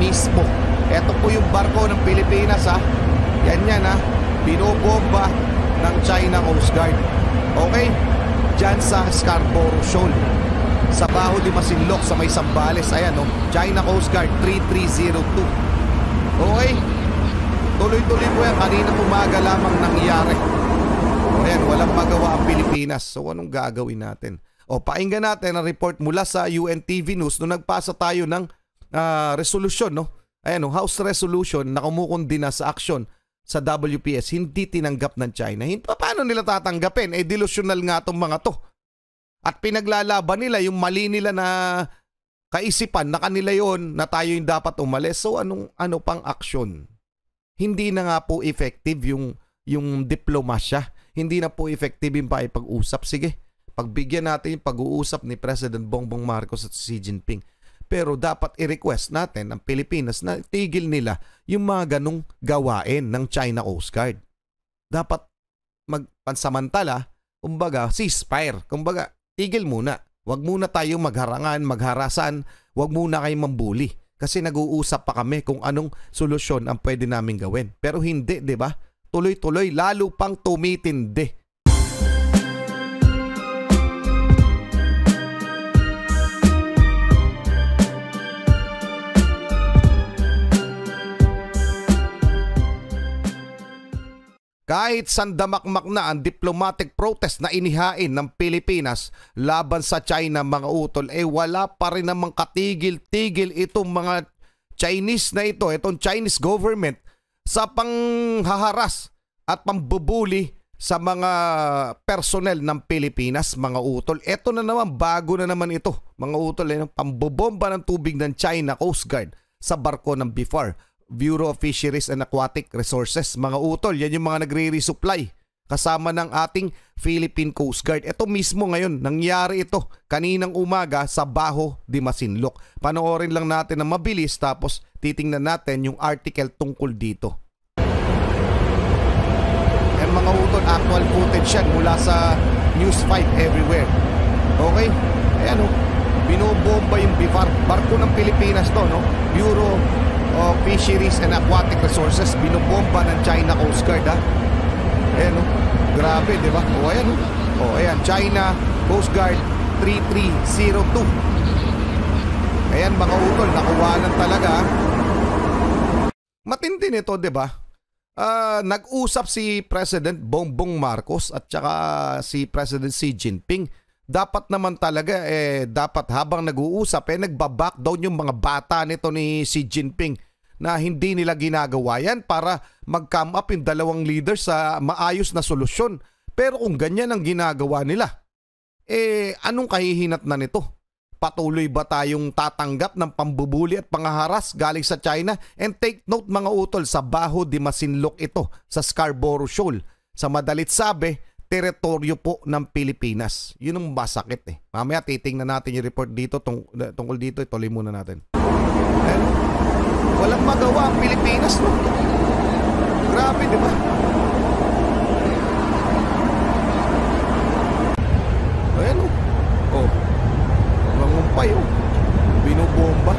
mismo. Ito po yung barko ng Pilipinas ha. Yan yan ha. Binobomba ng China Coast Guard. Okay? Diyan sa Scarborough Shoal. Sa Baho de Masinloc sa may Sambales. Ayan Oh. China Coast Guard 3302. Okay? Tuloy-tuloy po yan. Kanina umaga lamang nangyari. Ayan, walang magawa ang Pilipinas. So anong gagawin natin? O pakinggan natin ang report mula sa UNTV News nung nagpasa tayo ng uh, resolution, no? Ayan, no? House resolution na kumukundi na sa action sa WPS, hindi tinanggap ng China. Hindi, paano nila tatanggapin? Eh, delusional nga tong mga to. At pinaglalaban nila yung mali nila na kaisipan na kanila yon na tayo yung dapat umalis. So, anong, ano pang action? Hindi na nga po effective yung, yung diplomasya. Hindi na po effective yung pag-usap. Sige, pagbigyan natin yung pag-uusap ni President Bongbong Marcos at Xi Jinping pero dapat i-request natin ng Pilipinas na tigil nila yung mga ganong gawain ng China Coast Guard. Dapat magpansamantala, kumbaga ceasefire, kumbaga tigil muna. Huwag muna tayong magharangan, magharasan, huwag muna kayong mambuli. Kasi nag-uusap pa kami kung anong solusyon ang pwede namin gawin. Pero hindi, di ba? Tuloy-tuloy, lalo pang tumitindi Kahit sandamakmak na ang diplomatic protest na inihain ng Pilipinas laban sa China mga utol, eh wala pa rin namang katigil-tigil itong mga Chinese na ito, itong Chinese government sa panghaharas at pambubuli sa mga personnel ng Pilipinas, mga utol. Ito na naman, bago na naman ito, mga utol, eh, pambobomba ng tubig ng China Coast Guard sa barko ng Bifar Bureau of Fisheries and Aquatic Resources. Mga utol, yan yung mga nagre-resupply kasama ng ating Philippine Coast Guard. Ito mismo ngayon, nangyari ito kaninang umaga sa Baho de Masinloc. Panoorin lang natin na mabilis tapos titingnan natin yung article tungkol dito. Yan mga utol, actual footage yan mula sa News 5 everywhere. Okay? Ayan o, oh. binubomba yung BIFAR. Barko ng Pilipinas to, no? Bureau o Fisheries and Aquatic Resources, binubomba ng China Coast Guard, ha? Ayan, no? Oh. Grabe, di ba? O, ayan, no? Oh. O, ayan, China Coast Guard 3302. Ayan, mga utol, nakuwanan talaga, ha? Matindi nito, di ba? Uh, nag-usap si President Bongbong Marcos at saka si President Xi Jinping dapat naman talaga eh dapat habang nag-uusap eh nagba backdown yung mga bata nito ni Xi Jinping na hindi nila ginagawa yan para mag-come up yung dalawang leader sa maayos na solusyon. Pero kung ganyan ang ginagawa nila, eh anong kahihinat na nito? Patuloy ba tayong tatanggap ng pambubuli at pangaharas galing sa China? And take note mga utol, sa Baho di Masinlok ito, sa Scarborough Shoal. Sa madalit sabi, teritoryo po ng Pilipinas. Yun ang masakit eh. Mamaya titingnan natin yung report dito tung tungkol dito. Ituloy muna natin. And, Walang magawa ang Pilipinas, no? Grabe, di ba? Ayan, oh. Oh. Nangumpay, oh. Binubomba.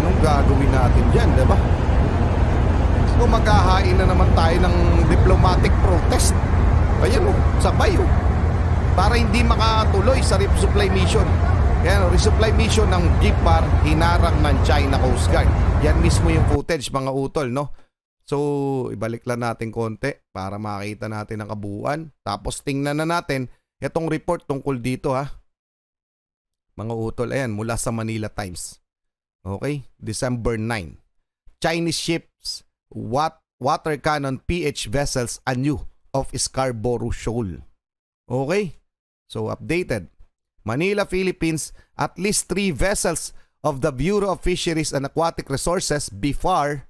Anong gagawin natin dyan, di ba? Kung maghahain na naman tayo ng diplomatic protest. Ayan, oh. Sabay, oh. Para hindi makatuloy sa rip supply mission. Yan, oh, resupply mission ng GIPAR hinarang ng China Coast Guard. Yan mismo yung footage mga utol, no? So, ibalik lang natin konti para makita natin ang kabuuan. Tapos tingnan na natin itong report tungkol dito ha. Mga utol, ayan, mula sa Manila Times. Okay, December 9. Chinese ships what water cannon PH vessels anew of Scarborough Shoal. Okay? So updated. Manila, Philippines, at least three vessels of the Bureau of Fisheries and Aquatic Resources, BFAR,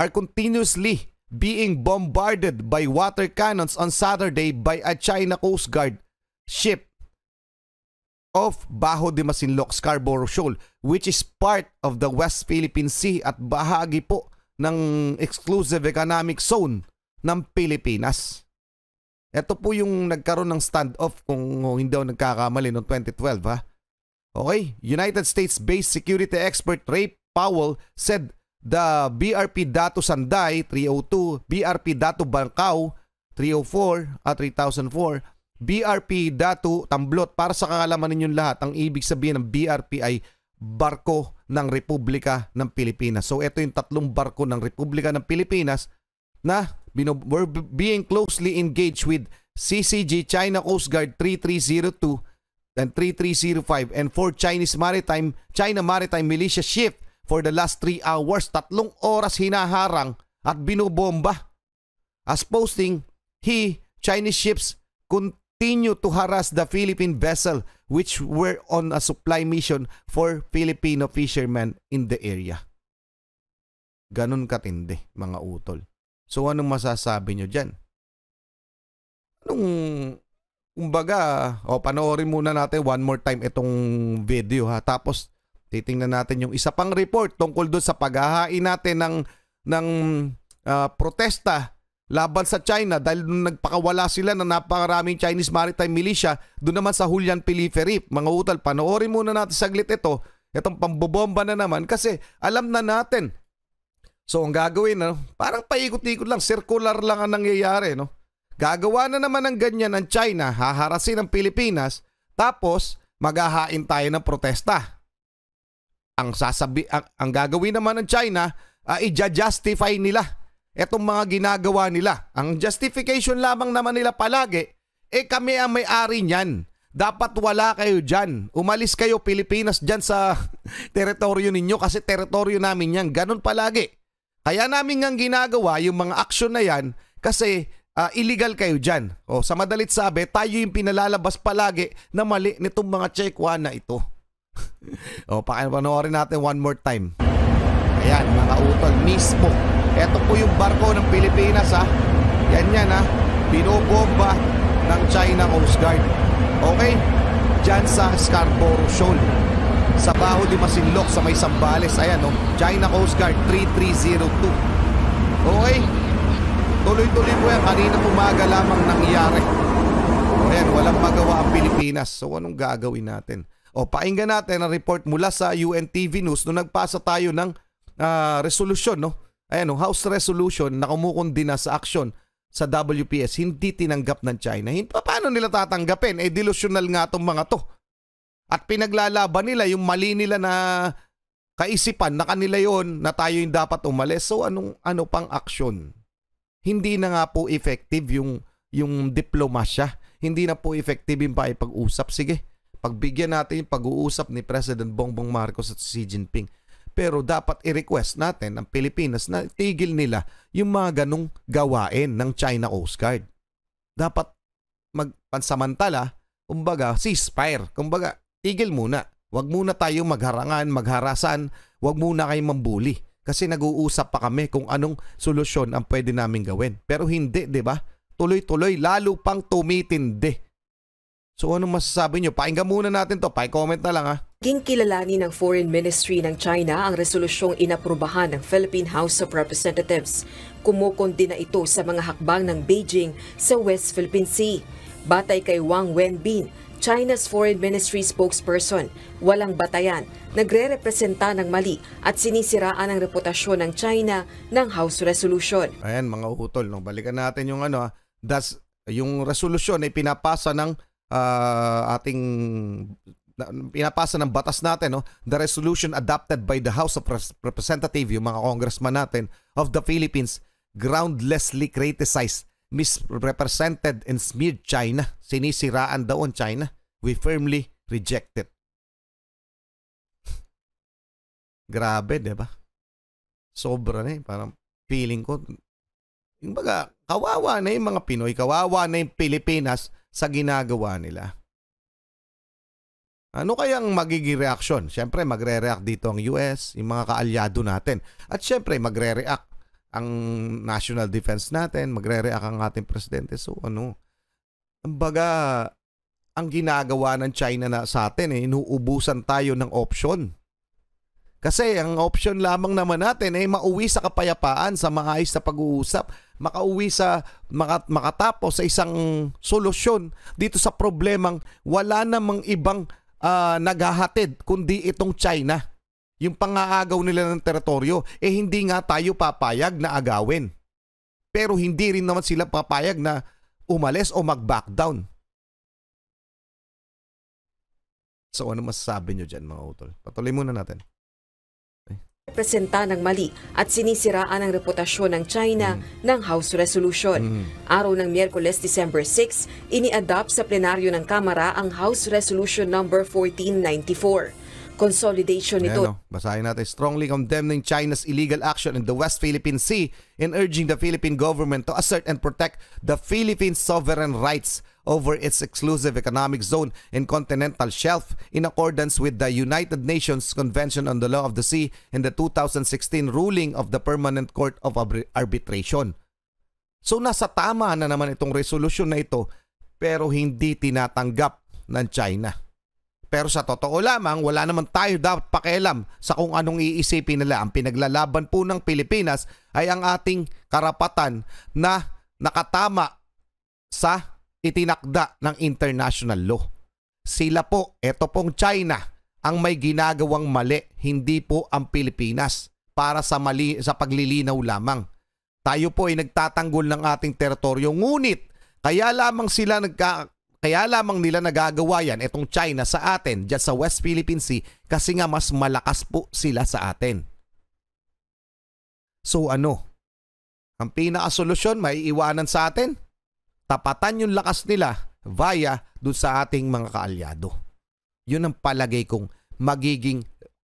are continuously being bombarded by water cannons on Saturday by a China Coast Guard ship off Baho de Masinloc, Scarborough Shoal, which is part of the West Philippine Sea at bahagi po ng exclusive economic zone ng Pilipinas. Ito po yung nagkaroon ng standoff kung hindi daw nagkakamali noong 2012 ha. Okay, United States-based security expert Ray Powell said the BRP Dato Sanday 302, BRP Dato Bangkaw 304 at 3004, BRP Dato Tamblot. Para sa kakalaman ninyong lahat, ang ibig sabihin ng BRP ay barko ng Republika ng Pilipinas. So ito yung tatlong barko ng Republika ng Pilipinas na we're being closely engaged with CCG China Coast Guard 3302 and 3305 and 4 Chinese Maritime China Maritime Militia Ship for the last 3 hours. Tatlong oras hinaharang at binobomba As posting, he, Chinese ships continue to harass the Philippine vessel which were on a supply mission for Filipino fishermen in the area. ganun katindi mga utol. So anong masasabi nyo dyan? Anong, kumbaga, o panoorin muna natin one more time itong video ha. Tapos titingnan natin yung isa pang report tungkol doon sa paghahain natin ng, ng uh, protesta laban sa China dahil nung nagpakawala sila ng napakaraming Chinese maritime militia doon naman sa Hulian Periphery. Mga utal, panoorin muna natin saglit ito, itong pambobomba na naman kasi alam na natin So ang gagawin, ano, parang paikot-ikot lang, circular lang ang nangyayari. No? Gagawa na naman ng ganyan ang China, haharasin ang Pilipinas, tapos maghahain tayo ng protesta. Ang, sasabi, ang, ang gagawin naman ng China, uh, i-justify nila itong mga ginagawa nila. Ang justification lamang naman nila palagi, eh kami ang may-ari niyan. Dapat wala kayo dyan. Umalis kayo Pilipinas dyan sa teritoryo ninyo kasi teritoryo namin yan. Ganun palagi. Kaya namin ngang ginagawa yung mga aksyon na yan kasi uh, illegal kayo dyan. O, sa madalit sabi, tayo yung pinalalabas palagi na mali nitong mga Chekwa na ito. o, pakinpanoorin natin one more time. Ayan, mga utol mismo. Ito po yung barko ng Pilipinas ha. Yan yan ha. Binobomba ng China Coast Guard. Okay? Dyan sa Scarborough Shoal sa Baho de Masinlok sa may Sambales. Ayan, no? Oh. China Coast Guard 3302. Okay. Tuloy-tuloy po yan. Kanina umaga lamang nangyari. Ayan, walang magawa ang Pilipinas. So, anong gagawin natin? O, painggan natin ang report mula sa UNTV News nung nagpasa tayo ng uh, ah, resolution, no? Ayan, no? Oh, House resolution na kumukundi na sa aksyon sa WPS, hindi tinanggap ng China. Paano nila tatanggapin? Eh, delusional nga itong mga to. At pinaglalaban nila yung mali nila na kaisipan na kanila yon na tayo yung dapat umalis. So anong ano pang action? Hindi na nga po effective yung yung diplomasya. Hindi na po effective yung pakipag-usap. Sige, pagbigyan natin yung pag-uusap ni President Bongbong Marcos at Xi Jinping. Pero dapat i-request natin ng Pilipinas na tigil nila yung mga ganong gawain ng China Coast Guard. Dapat magpansamantala, kumbaga ceasefire, kumbaga tigil muna. Huwag muna tayong magharangan, magharasan. Huwag muna kayong mambuli. Kasi nag-uusap pa kami kung anong solusyon ang pwede namin gawin. Pero hindi, di ba? Tuloy-tuloy, lalo pang tumitindi. So anong masasabi nyo? Pakinggan muna natin to. Pa-comment na lang ha. Naging kilalani ng Foreign Ministry ng China ang resolusyong inaprubahan ng Philippine House of Representatives. Kumukundi na ito sa mga hakbang ng Beijing sa West Philippine Sea. Batay kay Wang Wenbin, China's Foreign Ministry spokesperson, walang batayan, nagre-representa ng mali at sinisiraan ang reputasyon ng China ng House Resolution. Ayan mga utol, no? balikan natin yung ano, that's, ah, yung resolusyon ay pinapasa ng uh, ating pinapasa ng batas natin no the resolution adopted by the House of Representatives yung mga congressman natin of the Philippines groundlessly criticized misrepresented and smeared China. Sinisiraan daw ang China. We firmly reject it. Grabe, di ba? Sobra na eh. Parang feeling ko, yung baga, kawawa na yung mga Pinoy, kawawa na yung Pilipinas sa ginagawa nila. Ano kayang magiging reaksyon? Siyempre, magre-react dito ang US, yung mga kaalyado natin. At siyempre, magre-react ang national defense natin, magre-react ang ating presidente. So ano, baga, ang ginagawa ng China na sa atin, eh, inuubusan tayo ng option. Kasi ang option lamang naman natin ay eh, mauwi sa kapayapaan, sa maayos na pag-uusap, makauwi sa makat makatapos sa isang solusyon dito sa problemang wala namang ibang uh, naghahatid kundi itong China yung pangaagaw nila ng teritoryo, eh hindi nga tayo papayag na agawin. Pero hindi rin naman sila papayag na umalis o mag-back down. So ano masasabi nyo dyan mga utol? Patuloy muna natin Presenta ng mali at sinisiraan ang reputasyon ng China mm. ng House Resolution. Mm. Araw ng Miyerkules, December 6, iniadapt sa plenaryo ng Kamara ang House Resolution No. 1494 consolidation nito. Ayan, no? Basahin natin, strongly condemning China's illegal action in the West Philippine Sea and urging the Philippine government to assert and protect the Philippine sovereign rights over its exclusive economic zone and continental shelf in accordance with the United Nations Convention on the Law of the Sea and the 2016 ruling of the Permanent Court of Arbitration. So nasa tama na naman itong resolusyon na ito pero hindi tinatanggap ng China. Pero sa totoo lamang, wala naman tayo dapat pakialam sa kung anong iisipin nila. Ang pinaglalaban po ng Pilipinas ay ang ating karapatan na nakatama sa itinakda ng international law. Sila po, ito pong China, ang may ginagawang mali, hindi po ang Pilipinas para sa, mali, sa paglilinaw lamang. Tayo po ay nagtatanggol ng ating teritoryo, ngunit kaya lamang sila nagka, kaya lamang nila nagagawa yan itong China sa atin dyan sa West Philippine Sea kasi nga mas malakas po sila sa atin. So ano? Ang pinakasolusyon may iwanan sa atin? Tapatan yung lakas nila via dun sa ating mga kaalyado. Yun ang palagay kong magiging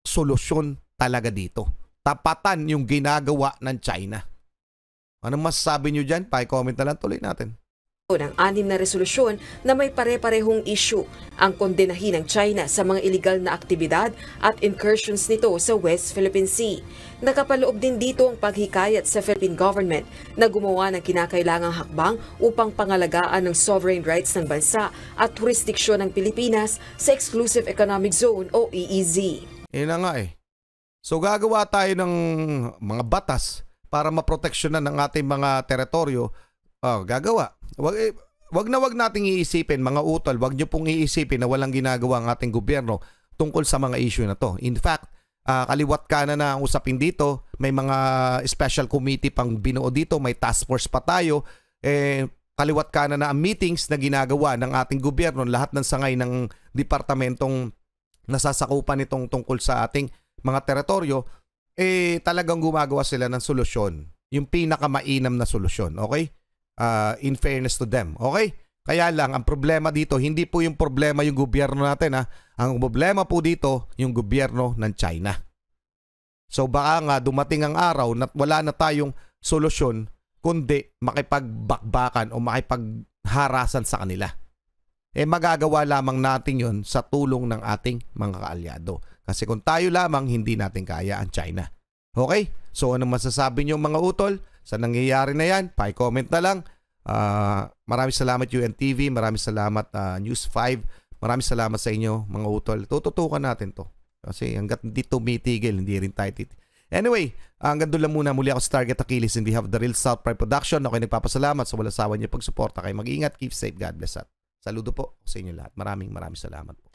solusyon talaga dito. Tapatan yung ginagawa ng China. Anong masasabi nyo dyan? Pa-comment na lang tuloy natin ng anim na resolusyon na may pare-parehong issue ang kondenahin ng China sa mga illegal na aktibidad at incursions nito sa West Philippine Sea. Nakapaloob din dito ang paghikayat sa Philippine government na gumawa ng kinakailangang hakbang upang pangalagaan ng sovereign rights ng bansa at jurisdiksyon ng Pilipinas sa Exclusive Economic Zone o EEZ. Yan nga eh. So gagawa tayo ng mga batas para maproteksyonan ng ating mga teritoryo Oh, gagawa. Wag, eh, wag na wag nating iisipin mga utol, wag niyo pong iisipin na walang ginagawa ang ating gobyerno tungkol sa mga issue na to. In fact, uh, kaliwat kana na ang usapin dito, may mga special committee pang binuo dito, may task force pa tayo, eh, kaliwat kana na ang meetings na ginagawa ng ating gobyerno, lahat ng sangay ng departamentong nasasakupan nitong tungkol sa ating mga teritoryo, eh talagang gumagawa sila ng solusyon. Yung pinakamainam na solusyon, okay? uh, in fairness to them. Okay? Kaya lang, ang problema dito, hindi po yung problema yung gobyerno natin ha. Ang problema po dito, yung gobyerno ng China. So baka nga dumating ang araw na wala na tayong solusyon kundi makipagbakbakan o makipagharasan sa kanila. Eh magagawa lamang natin yon sa tulong ng ating mga kaalyado. Kasi kung tayo lamang, hindi natin kaya ang China. Okay? So anong masasabi niyo mga utol? sa nangyayari na yan. Pa-comment na lang. Uh, maraming salamat UNTV, maraming salamat uh, News 5. Maraming salamat sa inyo mga utol. Tututukan natin to. Kasi hanggat hindi tumitigil, hindi rin tayo titigil. Anyway, ah, hanggang doon lang muna. Muli ako sa Target Achilles and we have the Real South Pride Production. Ako ay nagpapasalamat sa walang sawa niyo pagsuporta kayo. Mag-ingat, keep safe, God bless at saludo po sa inyo lahat. Maraming maraming salamat po.